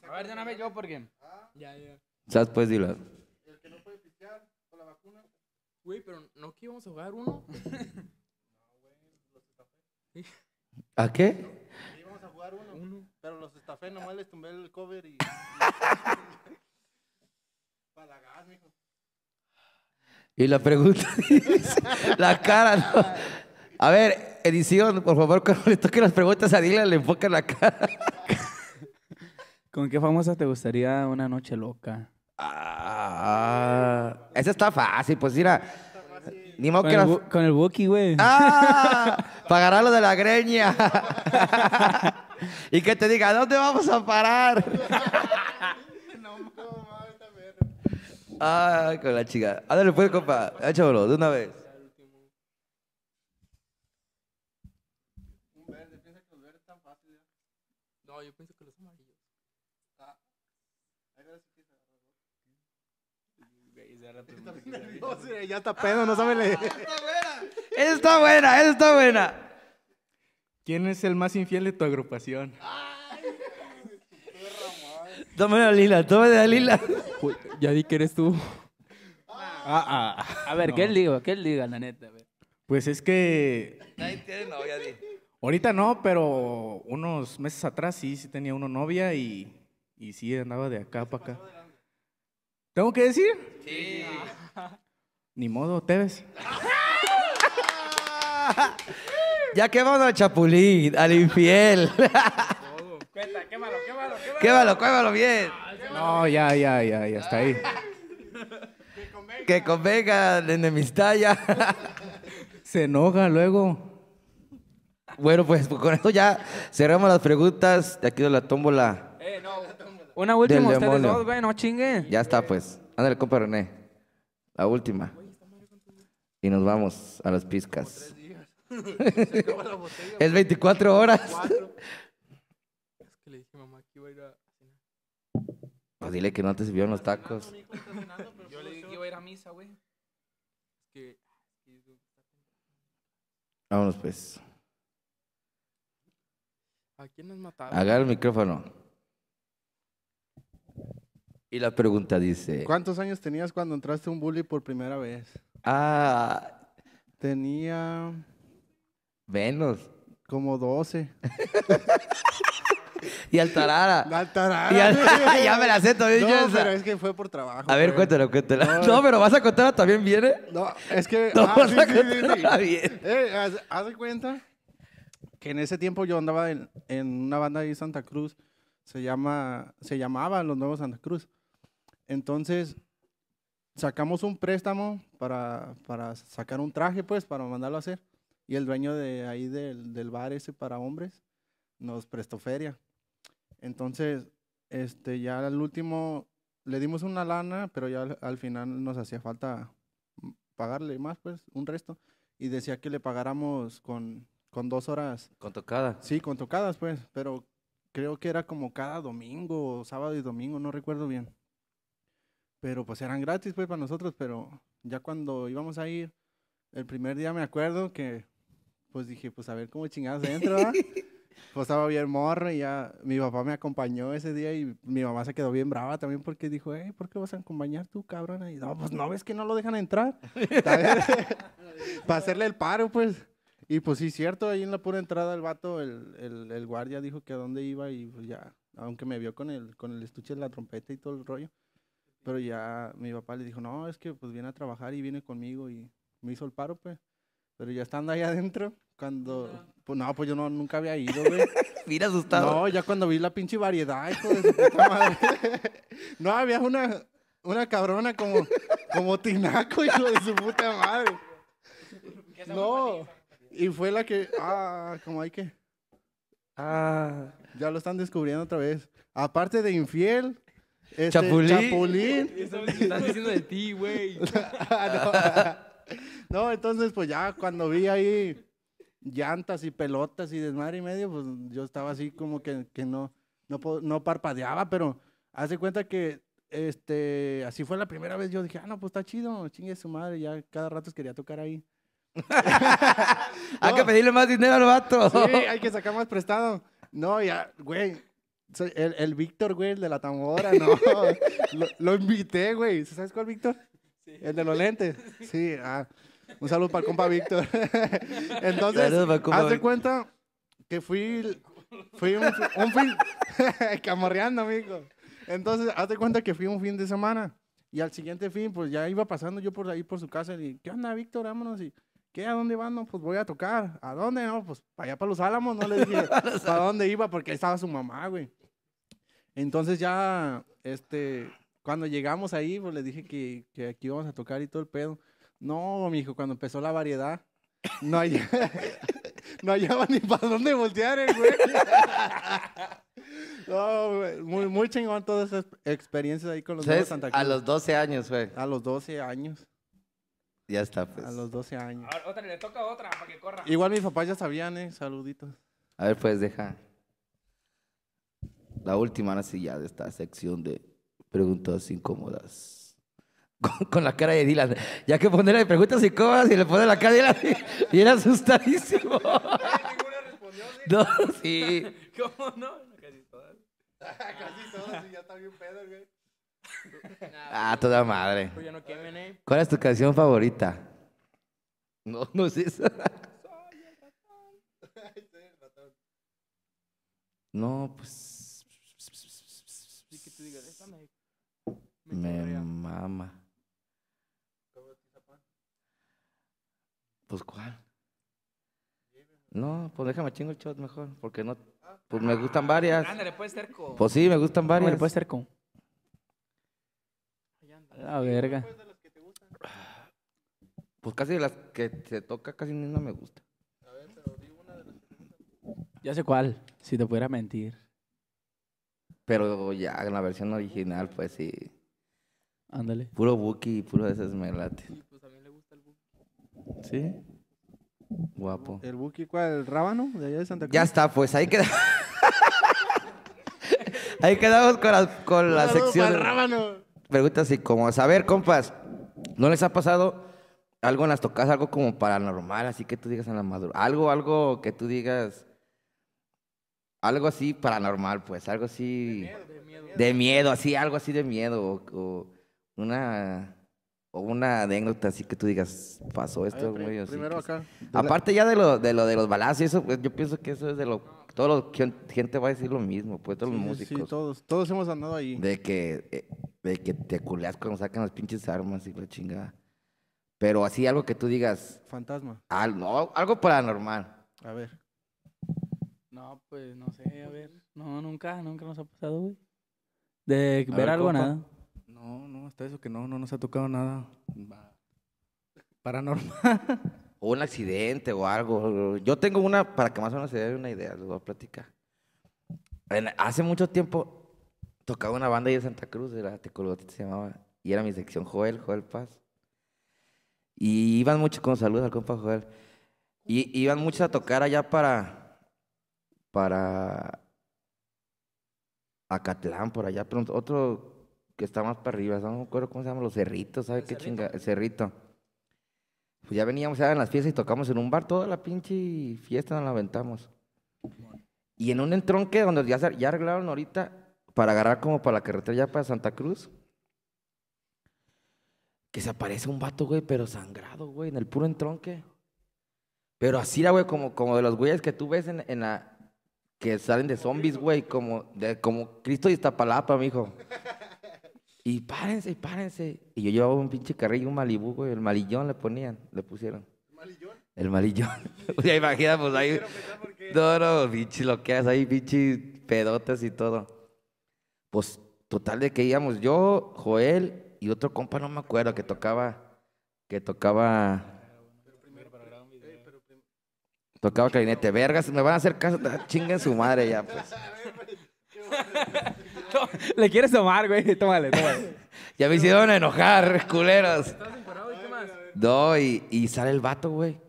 A ver, déjame yo porque. Ya, ya. ¿Sabes? Pues dilo. El que no puede pistear con la vacuna. Güey, pero ¿no que íbamos a jugar uno? [laughs] No, ¿A qué? Íbamos a jugar uno. Uno. Pero los estafé, nomás les tumbé el cover y. [laughs] Para la Y la pregunta [laughs] dice, la cara, ¿no? A ver, edición, por favor, cuando le toquen las preguntas a dile le enfoca la cara. ¿Con qué famosa te gustaría una noche loca? Ah, esa está fácil, pues mira. Ni con, que el, la... con el güey. ¡Ah! [laughs] Pagará lo de la greña. y que te diga, ¿dónde vamos a parar? [laughs] No Ay, con la chica. Ándale, pues, compa. Échamelo, de una vez. [laughs] ya está pedo, no ah, Está buena. Está buena, está buena. ¿Quién es el más infiel de tu agrupación? Toma la lila, toma de lila. Ya di que eres tú. Ah, ah, a ver, ¿qué ¿qué diga? ¿Qué diga, la neta? Pues es que. Nadie tiene novia, Ahorita no, pero unos meses atrás sí, sí tenía una novia y, y sí andaba de acá para acá. ¿Tengo que decir? Sí. Ni modo, Tevez. [laughs] ya quemamos a Chapulín, al infiel. Cuenta, [laughs] quémalo, quémalo, quémalo. bien. No, ya, ya, ya, ya está ahí. Que convenga. la enemistad ya. [laughs] Se enoja luego. Bueno, pues con eso ya cerramos las preguntas de aquí de la tómbola. Eh, no, una última, ustedes dos, no chingue. Ya está, pues. Ándale, compa René. La última. Y nos vamos a las piscas. [laughs] [laughs] es 24 horas. Es que le dije mamá que iba a ir a pues dile que no te sirvieron los tacos. Yo le dije que iba a ir a misa, güey. que. Vámonos, pues. ¿A quién nos mataron? Agarra el micrófono. Y la pregunta dice: ¿Cuántos años tenías cuando entraste a un bully por primera vez? Ah, tenía Menos. como 12. [laughs] [laughs] Y al tarara. Y al- ya me la sé todavía. No, pero es que fue por trabajo. A ver, cuéntelo, cuéntelo. [laughs] No, pero vas a contar, también, ¿viene? No, es que. No, ah, sí, sí, eh, haz, de cuenta que en ese tiempo yo andaba en, una banda de Santa Cruz. Se, llama, se llamaba Los Nuevos Santa Cruz. Entonces, sacamos un préstamo para, sacar un traje, pues, para mandarlo a hacer. Y el dueño de ahí del, del bar ese para hombres nos prestó feria. Entonces, este, ya al último le dimos una lana, pero ya al, final nos hacía falta pagarle más, pues, un resto. Y decía que le pagáramos con, con dos horas. Con tocadas. Sí, con tocadas, pues, pero creo que era como cada domingo, sábado y domingo, no recuerdo bien pero pues eran gratis pues para nosotros, pero ya cuando íbamos a ir, el primer día me acuerdo que pues dije, pues a ver cómo chingados adentro, [laughs] Pues estaba bien morro y ya mi papá me acompañó ese día y mi mamá se quedó bien brava también porque dijo, hey, ¿por qué vas a acompañar tú, cabrón? Y no, pues no ves que no lo dejan entrar. [laughs] [laughs] Para hacerle el paro, pues. Y pues sí, cierto, ahí en la pura entrada el vato, el, el, el guardia dijo que a dónde iba y pues ya, aunque me vio con el, con el estuche de la trompeta y todo el rollo, pero ya mi papá le dijo, no, es que pues viene a trabajar y viene conmigo y me hizo el paro, pues. Pero ya estando ahí adentro, cuando... No. Pues no, pues yo no, nunca había ido, güey. [laughs] Mira asustado. No, ya cuando vi la pinche variedad, hijo de puta madre. [laughs] no, había una, cabrona como, como Tinaco, hijo de su puta madre. No, y fue la que... Ah, como hay que... Ah, ya lo están descubriendo otra vez. Aparte de infiel, este, Chapulín. Chapulín. Estás diciendo de ti, güey. [laughs] no, entonces, pues ya cuando vi ahí llantas y pelotas y desmadre y medio, pues yo estaba así como que, no, no, no parpadeaba, pero hace cuenta que este, así fue la primera vez. Yo dije, ah, no, pues está chido, chingue su madre. Ya cada rato quería tocar ahí. [laughs] hay que pedirle más dinero al vato. Sí, hay que sacar más prestado. No, ya, güey, el, el Víctor, güey, el de la tamora no. [laughs] lo, invité, güey. ¿Sabes cuál, Víctor? Sí. El de los lentes. Sí, ah. Un saludo para el compa Víctor. [laughs] Entonces, hazte cuenta que fui, fui un, fin... [laughs] camorreando, amigo. Entonces, hazte cuenta que fui un fin de semana. Y al siguiente fin, pues ya iba pasando yo por ahí, por su casa. Y, ¿qué onda, Víctor? Vámonos. Y ¿Qué? ¿A dónde van? No, pues voy a tocar. ¿A dónde? No, pues allá, para Los Álamos. No le [laughs] dije para dónde iba porque ahí estaba su mamá, güey. Entonces ya, este, cuando llegamos ahí, pues le dije que, que aquí íbamos a tocar y todo el pedo. No, mi hijo, cuando empezó la variedad, no [laughs] hallaba ni para dónde voltear eh, güey. [laughs] No, güey, muy, muy chingón todas esas experiencias ahí con los de Santa Cruz. A los 12 años, güey. A los 12 años. Ya está, pues. A los 12 años. Ahora, otra, le toca otra para que corra. Igual mis papás ya sabían, ¿eh? Saluditos. A ver, pues deja. La última, ahora ya de esta sección de preguntas incómodas. [laughs] Con, la cara de Dylan. Ya que ponerle preguntas incómodas y le pone la cara de Dylan y, [laughs] era asustadísimo. [laughs] Ninguna respondió, No, sí. ¿Cómo no? Casi todas. Casi todas, y ya está bien pedo, güey. Ah, pues ah, toda madre. Pues ¿Cuál es tu canción favorita? No, no es esa. [laughs] No, pues. me mama. Pues cuál. No, pues déjame chingo el shot mejor, porque no. Pues me gustan varias. puede ser con. Pues sí, me gustan varias. puede ser con. La verga. Pues casi de las que se toca casi ni una me gusta. A ver, pero di una de las que Ya sé cuál, si te pudiera mentir. Pero ya en la versión original, pues sí. Ándale. Puro Buki puro de esas melates. Sí, pues a mí le gusta el Buki. ¿Sí? Guapo. ¿El Buki cuál? ¿El Rábano? De allá de Santa Cruz. Ya está, pues ahí queda. [laughs] ahí quedamos con, la, con la sección. El Rábano. Preguntas así como, a ver, compas, ¿no les ha pasado algo en las tocas, algo como paranormal, así que tú digas en la madrugada, algo, algo que tú digas, algo así paranormal, pues, algo así de miedo, de miedo, así, algo así de miedo, o, una o una anécdota así que tú digas, pasó esto, Primero acá. Aparte ya de lo, de los balazos, pues, yo pienso que eso es de lo todo la gente va a decir lo mismo, pues todos los músicos. Sí, todos, todos hemos andado ahí. De que eh, de que te culeas cuando sacan las pinches armas y la chingada. Pero así algo que tú digas. Fantasma. Algo, algo paranormal. A ver. No, pues no sé, a ver. No, nunca, nunca nos ha pasado, güey. De ver, algo, nada. No, no, hasta eso que no, no nos ha tocado nada paranormal. [laughs] o un accidente o algo. Yo tengo una, para que más o menos se dé una idea, les voy a platicar. hace mucho tiempo tocaba una banda de Santa Cruz, la Tecolotita se llamaba, y era mi sección Joel, Joel Paz. Y iban mucho con saludos al compa Joel. Y iban muchos a tocar allá para. para. Acatlán, por allá, pero otro que está más para arriba, no me acuerdo cómo se llama, los cerritos, ¿sabe qué chinga? El cerrito. Pues ya veníamos, ya en las fiestas y tocamos en un bar, toda la pinche fiesta nos la aventamos. Y en un entronque donde ya, ya arreglaron ahorita, para agarrar como para la carretera ya para Santa Cruz. Que se aparece un vato, güey, pero sangrado, güey, en el puro entronque. Pero así era, güey, como, como de los güeyes que tú ves en, en la. que salen de zombies, güey, como, de, como Cristo y Iztapalapa, mijo. Y párense, y párense. Y yo llevaba un pinche y un malibú, güey, el malillón le ponían, le pusieron. ¿El malillón? El malillón. [laughs] o sea, imagina, pues ahí. No, no, pinche lo que ahí, pinche pedotes y todo. Pues total de que íbamos yo, Joel y otro compa, no me acuerdo, que tocaba, que tocaba... Tocaba clarinete, vergas, me van a hacer caso, chinguen su madre ya, pues. [laughs] Le quieres tomar, güey, tómale, tómale. [laughs] ya me hicieron enojar, culeros. No, y, y sale el vato, güey.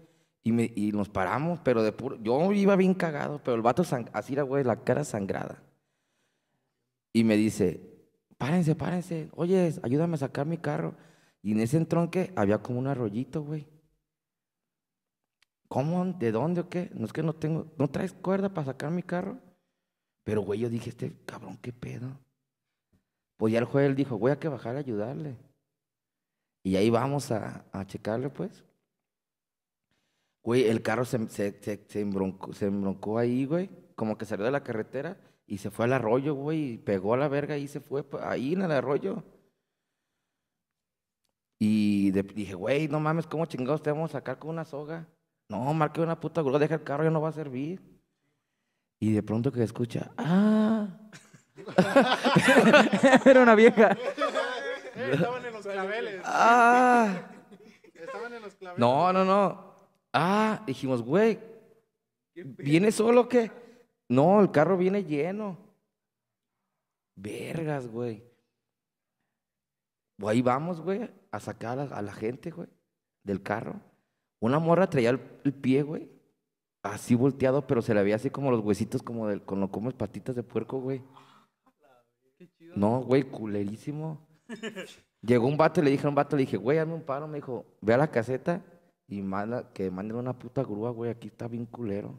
Y, me, y nos paramos, pero de puro. Yo iba bien cagado, pero el vato, así era, güey, la cara sangrada y me dice, párense, párense, oye, ayúdame a sacar mi carro. Y en ese entronque había como un arroyito, güey. ¿Cómo? ¿De dónde o qué? No es que no tengo, no traes cuerda para sacar mi carro. Pero, güey, yo dije, este cabrón, qué pedo. Pues ya el juez dijo, voy a que bajar a ayudarle. Y ahí vamos a, checarle, pues. Güey, el carro se, se, se embroncó ahí, güey. Como que salió de la carretera y se fue al arroyo, güey, pegó a la verga y se fue pues, ahí en el arroyo. Y dije, güey, no mames, ¿cómo chingados te vamos a sacar con una soga? No, marque una puta grúa, deja el carro, ya no va a servir. Y de pronto que escucha, ¡ah! [laughs] Era una vieja. Eh, estaban en los claveles. ¡Ah! estaban en los claveles. No, no, no. ¡Ah! Dijimos, güey, ¿viene solo o qué? No, el carro viene lleno. Vergas, güey. Ahí vamos, güey, a sacar a, la gente, güey, del carro. Una morra traía el, pie, güey, así volteado, pero se le veía así como los huesitos, como del, con lo como patitas de puerco, güey. No, güey, culerísimo. Llegó un vato y le dije a un vato, le dije, güey, hazme un paro. Me dijo, ve a la caseta y manda, que manden una puta grúa, güey, aquí está bien culero.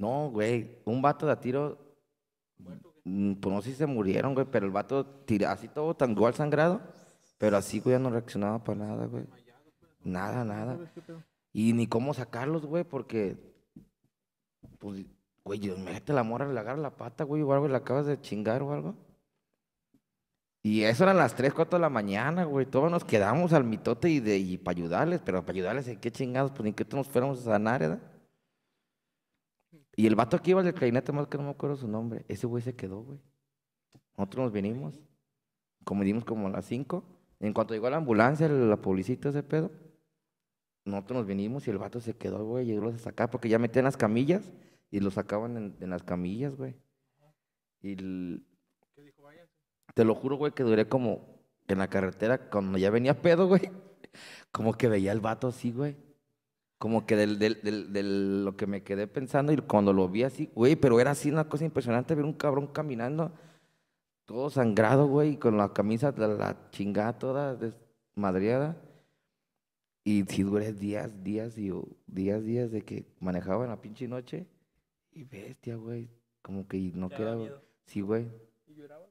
No, güey, un vato de tiro. Mm, pues no sé si se murieron, güey, pero el vato tira, así todo tan al sangrado, pero así, güey, no reaccionaba para nada, güey. Nada, nada. Y ni cómo sacarlos, güey, porque. Pues, güey, me mete la mora, le agarra la pata, güey, o algo, y la acabas de chingar o algo. Y eso eran las 3, 4 de la mañana, güey. Todos nos quedamos al mitote y, de, y para ayudarles, pero para ayudarles, ¿en qué chingados? Pues ni que nos fuéramos a sanar, ¿verdad? ¿eh? Y el vato que iba del clarinete, más que no me acuerdo su nombre, ese güey se quedó, güey. Nosotros nos vinimos, dimos como a las 5. En cuanto llegó la ambulancia, la policita, ese pedo, nosotros nos vinimos y el vato se quedó, güey, llegó a sacar porque ya en las camillas y lo sacaban en, las camillas, güey. Y ¿Qué dijo? Te lo juro, güey, que duré como en la carretera, cuando ya venía pedo, güey, [laughs] como que veía el vato así, güey como que del, del, del, lo que me quedé pensando y cuando lo vi así, güey, pero era así una cosa impresionante ver un cabrón caminando todo sangrado, güey, con la camisa, la, chingada toda desmadreada Y si duré días, días y días, días de que manejaba en la pinche noche. Y bestia, güey, como que no quedaba. Sí, güey. ¿Y llorabas?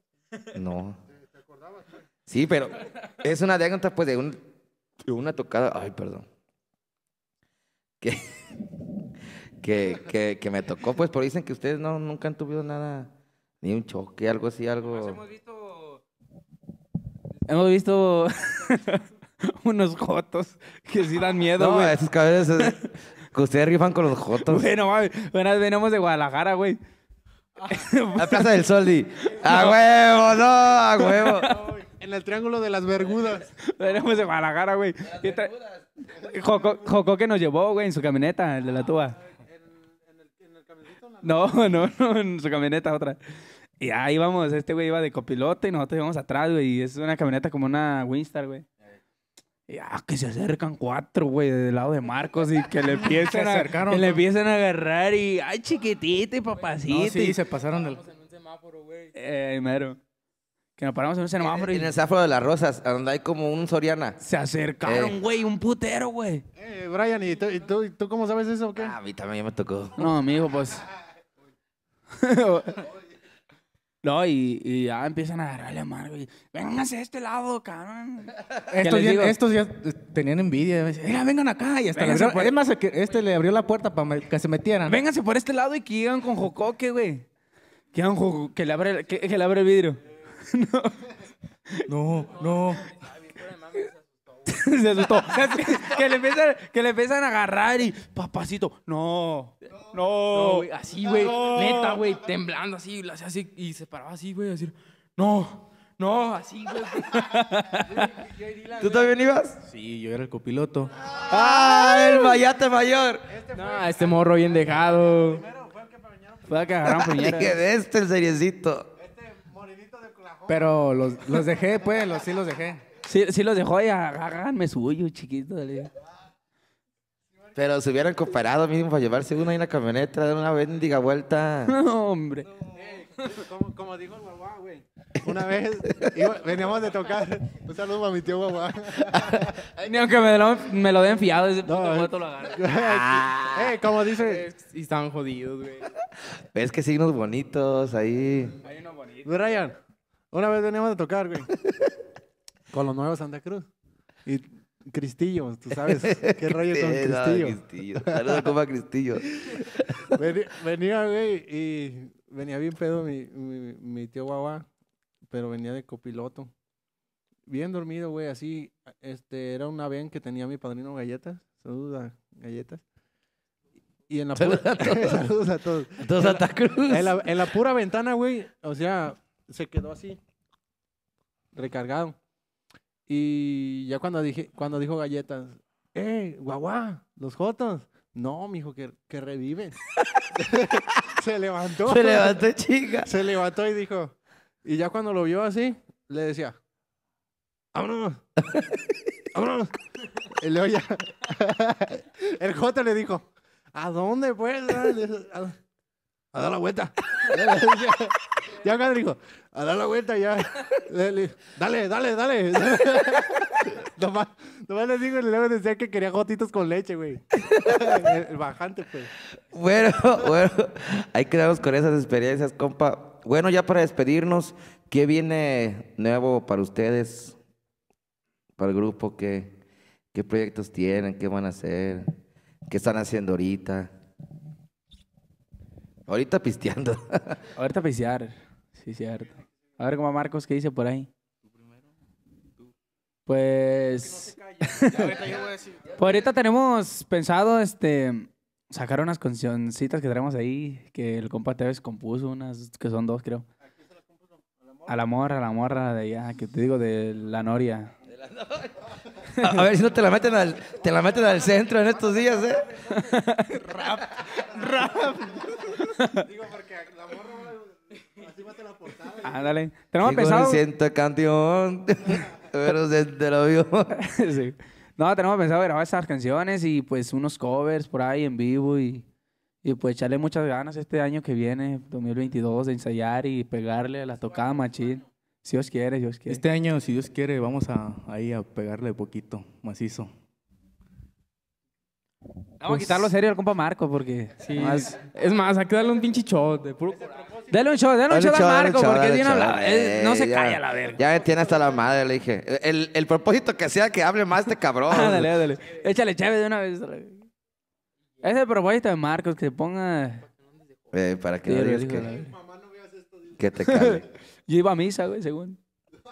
No. [laughs] ¿Te acordabas? Sí, pero es una anécdota pues de, un, de una tocada. Ay, perdón. [laughs] que, que, me tocó, pues, pero dicen que ustedes no, nunca han tenido nada, ni un choque, algo así, algo. Pues hemos visto. [laughs] unos jotos que sí dan miedo, güey. esos cabezas [laughs] que ustedes rifan con los jotos. Bueno, buenas venimos de Guadalajara, güey. La Plaza del Sol, y... ¡A huevo! ¡No! ¡A huevo! En el Triángulo de las Vergudas. Venimos de Guadalajara, güey. Joco, que nos llevó, güey, en su camioneta, el de la tuba. No, no, no, en su camioneta otra. Y ahí vamos, este güey iba de copilote y nosotros íbamos atrás, güey. Y es una camioneta como una Winstar, güey. Y ah, que se acercan cuatro, güey, del lado de Marcos y que le [laughs] empiezan, a, le empiecen a agarrar y, ay, chiquitito y papacito. sí, se pasaron del... Eh, mero que nos paramos en un semáforo. y... en el semáforo de las rosas, donde hay como un Soriana. Se acercaron, eh. güey, un putero, güey. Eh, Brian, ¿y tú, tú, cómo sabes eso o qué? Ah, a mí también me tocó. No, mi pues. [laughs] no, y, ya empiezan a agarrarle a mar, güey. Vénganse a este lado, cabrón. Estos ya, tenían envidia. vengan acá. Y hasta la Es este le abrió la puerta para que se metieran. Vénganse por este lado y que llegan con jocoque, güey. Que, que, le abre, que le abre el vidrio. [laughs] No. No, no. Se asustó. [laughs] que, le empiezan, que le empiezan a agarrar y papacito. No. No. así, güey. Neta, güey. Temblando así, así. Y se paraba así, güey. Así. No. No, así, güey. ¿Tú también ibas? Sí, yo era el copiloto. ¡Ah! El mayate mayor. Este no, este morro bien dejado. Fue el que agarraron Fue que agarraron de este el seriecito. Pero los, los dejé, pues, los, sí los dejé. Sí, sí los dejó y agárrenme suyo, chiquito. Dale. Pero se hubieran cooperado mismo para llevarse uno ahí en la camioneta, dar una bendiga vuelta. [laughs] No, hombre. Como, como, dijo el guaguá, güey. Una vez veníamos de tocar. Un saludo a mi tío guaguá. Ni aunque me lo, me lo den fiado, ese no, eh. lo agarra. [laughs] eh, como dice. Y estaban jodidos, güey. Ves qué signos bonitos ahí. Hay unos bonitos. Ryan, una vez veníamos a tocar, güey. [laughs] con los nuevos Santa Cruz. Y Cristillo, tú sabes qué [laughs] rollo son Cristillo. Cristillo. Saludos, a Cristillo. [laughs] Venía, güey, y venía bien pedo mi, mi, tío Guagua, pero venía de copiloto. Bien dormido, güey, así. Este, era un avión que tenía mi padrino Galletas. Saludos a Galletas. Y en la pura... Saludos a todos. Saludos a todos. en la, en la pura ventana, güey, o sea, se quedó así, recargado. Y ya cuando, dije, cuando dijo galletas, ¡eh, guagua! ¡Los Jotos! No, mijo, que, que reviven. [laughs] se levantó. Se levantó, chica. Se levantó y dijo. Y ya cuando lo vio así, le decía, ¡vámonos! [laughs] ¡vámonos! [laughs] El jota le dijo, ¿a dónde pues? Ah, ah, a dar la vuelta ya acá a dar la vuelta ya. [laughs] dale, dale, dale. [laughs] nomás, les digo, luego decía que quería gotitos con leche, güey. [laughs] El, bajante, pues. Bueno, bueno, ahí quedamos con esas experiencias, compa. Bueno, ya para despedirnos, ¿qué viene nuevo para ustedes? Para el grupo, ¿qué, qué proyectos tienen? ¿Qué van a hacer? ¿Qué están haciendo ahorita? Ahorita pisteando. ahorita pistear cierto. A ver cómo Marcos qué dice por ahí. Pues. [laughs] por pues ahorita tenemos pensado este sacar unas cancioncitas que tenemos ahí, que el compa Tevez compuso, unas que son dos, creo. ¿A ¿A la morra? A la morra de allá, que te digo, de la Noria. A ver si no te la meten al, te la meten al centro en estos días, ¿eh? [laughs] rap. Rap. Digo, porque Ándale. Tenemos pensado. siento canción, [laughs] pero se te lo vio. No, tenemos pensado grabar esas canciones y pues unos covers por ahí en vivo y, pues echarle muchas ganas este año que viene, 2022, de ensayar y pegarle a la tocada machín. Si Dios quiere, si Dios quiere. Este año, si Dios quiere, vamos a ahí a pegarle poquito, macizo. Vamos a pues quitarlo serio al compa Marco porque sí, más, es más, hay que darle un pinche shot de Dale un show dale un show a Marco, porque tiene eh, No se calla la verga. Ya me tiene hasta la madre, le dije. El, el propósito que sea que hable más este cabrón. Ándale, [laughs] ándale. Échale chévere de una vez. Ese es el propósito de Marcos, que se ponga. Eh, para que no digas que. Que te calle. [laughs] Yo iba a misa, güey, según.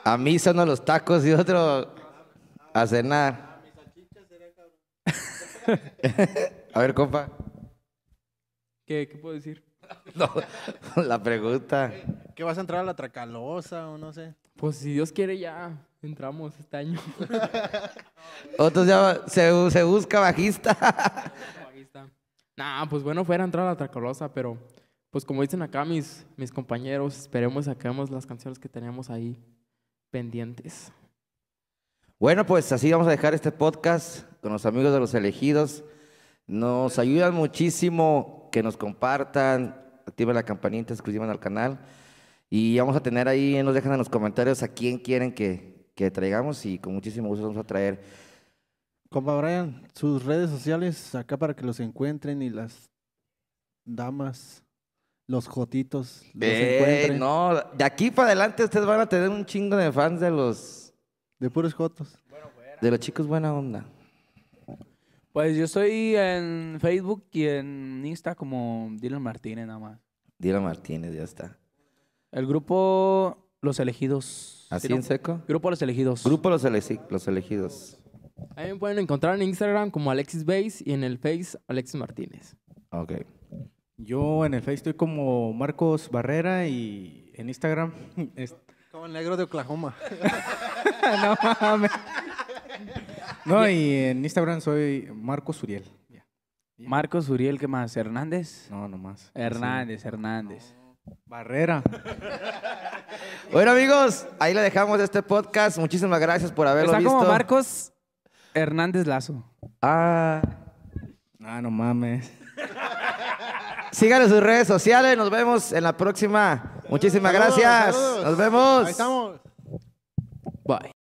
A misa uno los tacos y otro a cenar. [laughs] A ver, compa. ¿Qué, ¿Qué puedo decir? [laughs] No, la pregunta. ¿Qué vas a entrar a la tracalosa o no sé? Pues si Dios quiere ya entramos este año. [laughs] Otros ya se, busca bajista. [laughs] pues bueno fuera entrar a la tracalosa, pero pues como dicen acá mis, mis compañeros, esperemos saquemos las canciones que tenemos ahí pendientes. Bueno, pues así vamos a dejar este podcast con los amigos de los elegidos. Nos ayudan muchísimo que nos compartan, activen la campanita, suscriban al canal. Y vamos a tener ahí, nos dejan en los comentarios a quién quieren que, traigamos y con muchísimo gusto vamos a traer. Compa Brian, sus redes sociales acá para que los encuentren y las damas, los jotitos, los eh, No, de aquí para adelante ustedes van a tener un chingo de fans de los... De puros jotos. de los chicos buena onda. Pues yo estoy en Facebook y en Insta como Dylan Martínez nada más. Dylan Martínez, ya está. El grupo Los Elegidos. ¿Así en seco? Grupo Los Elegidos. Grupo Los, los Elegidos. Ahí me pueden encontrar en Instagram como Alexis Base y en el Face Alexis Martínez. Ok. Yo en el Face estoy como Marcos Barrera y en Instagram. [laughs] Como el negro de Oklahoma. [laughs] no mames. No, y en Instagram soy Marcos Uriel. Marcos Uriel, ¿qué más? ¿Hernández? No, no más. Hernández, Hernández. Barrera. [laughs] bueno, amigos, ahí le dejamos este podcast. Muchísimas gracias por haberlo visto. como Marcos Hernández Lazo. Ah. Ah, no mames. Síganos en sus redes sociales. Nos vemos en la próxima. Muchísimas gracias. Nos vemos. estamos. Bye.